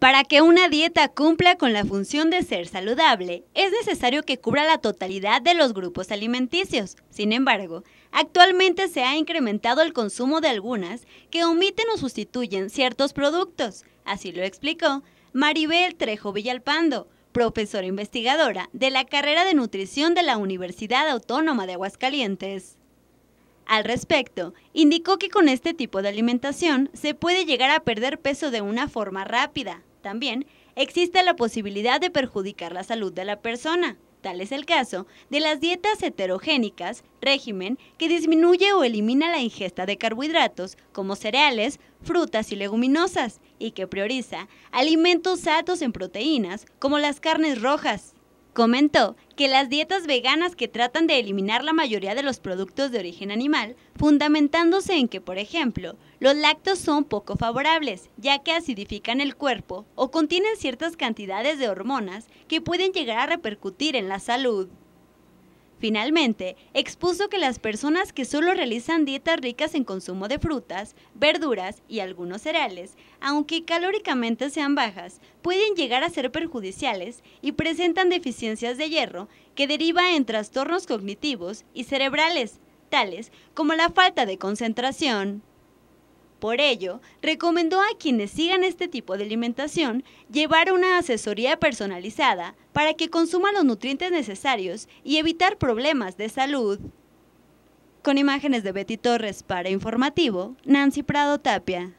Para que una dieta cumpla con la función de ser saludable, es necesario que cubra la totalidad de los grupos alimenticios. Sin embargo, actualmente se ha incrementado el consumo de algunas que omiten o sustituyen ciertos productos. Así lo explicó Maribel Trejo Villalpando, profesora investigadora de la carrera de nutrición de la Universidad Autónoma de Aguascalientes. Al respecto, indicó que con este tipo de alimentación se puede llegar a perder peso de una forma rápida, también existe la posibilidad de perjudicar la salud de la persona. Tal es el caso de las dietas heterogénicas, régimen que disminuye o elimina la ingesta de carbohidratos como cereales, frutas y leguminosas, y que prioriza alimentos altos en proteínas como las carnes rojas. Comentó que las dietas veganas que tratan de eliminar la mayoría de los productos de origen animal, fundamentándose en que, por ejemplo, los lácteos son poco favorables, ya que acidifican el cuerpo o contienen ciertas cantidades de hormonas que pueden llegar a repercutir en la salud. Finalmente, expuso que las personas que solo realizan dietas ricas en consumo de frutas, verduras y algunos cereales, aunque calóricamente sean bajas, pueden llegar a ser perjudiciales y presentan deficiencias de hierro que deriva en trastornos cognitivos y cerebrales, tales como la falta de concentración. Por ello, recomendó a quienes sigan este tipo de alimentación llevar una asesoría personalizada para que consuman los nutrientes necesarios y evitar problemas de salud. Con imágenes de Betty Torres para Informativo, Nancy Prado Tapia.